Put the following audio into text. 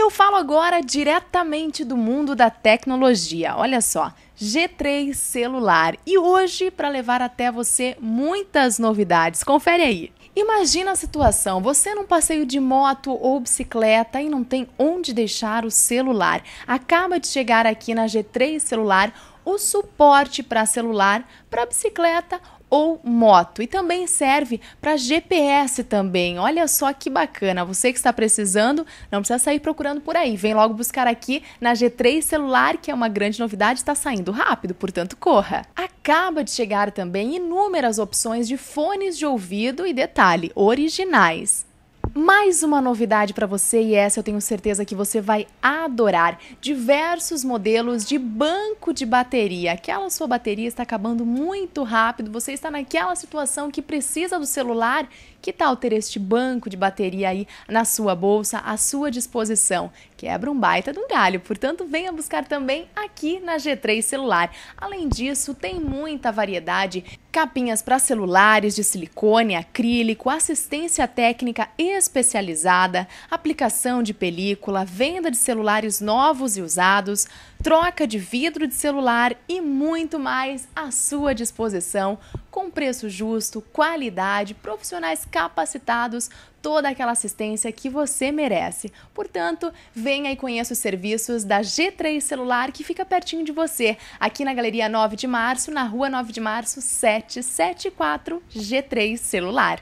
E eu falo agora diretamente do mundo da tecnologia. Olha só, G3 celular. E hoje, para levar até você muitas novidades, confere aí. Imagina a situação: você num passeio de moto ou bicicleta e não tem onde deixar o celular. Acaba de chegar aqui na G3 celular o suporte para celular, para bicicleta ou moto. E também serve para GPS também. Olha só que bacana. Você que está precisando, não precisa sair procurando por aí. Vem logo buscar aqui na G3 celular, que é uma grande novidade, está saindo rápido, portanto corra. Acaba de chegar também inúmeras opções de fones de ouvido e detalhe, originais. Mais uma novidade para você e essa eu tenho certeza que você vai adorar. Diversos modelos de banco de bateria. Aquela sua bateria está acabando muito rápido, você está naquela situação que precisa do celular. Que tal ter este banco de bateria aí na sua bolsa, à sua disposição? quebra um baita de um galho, portanto venha buscar também aqui na G3 Celular. Além disso, tem muita variedade, capinhas para celulares de silicone, acrílico, assistência técnica especializada, aplicação de película, venda de celulares novos e usados, troca de vidro de celular e muito mais à sua disposição, com preço justo, qualidade, profissionais capacitados, toda aquela assistência que você merece. Portanto, venha e conheça os serviços da G3 Celular que fica pertinho de você, aqui na Galeria 9 de Março, na Rua 9 de Março, 774 G3 Celular.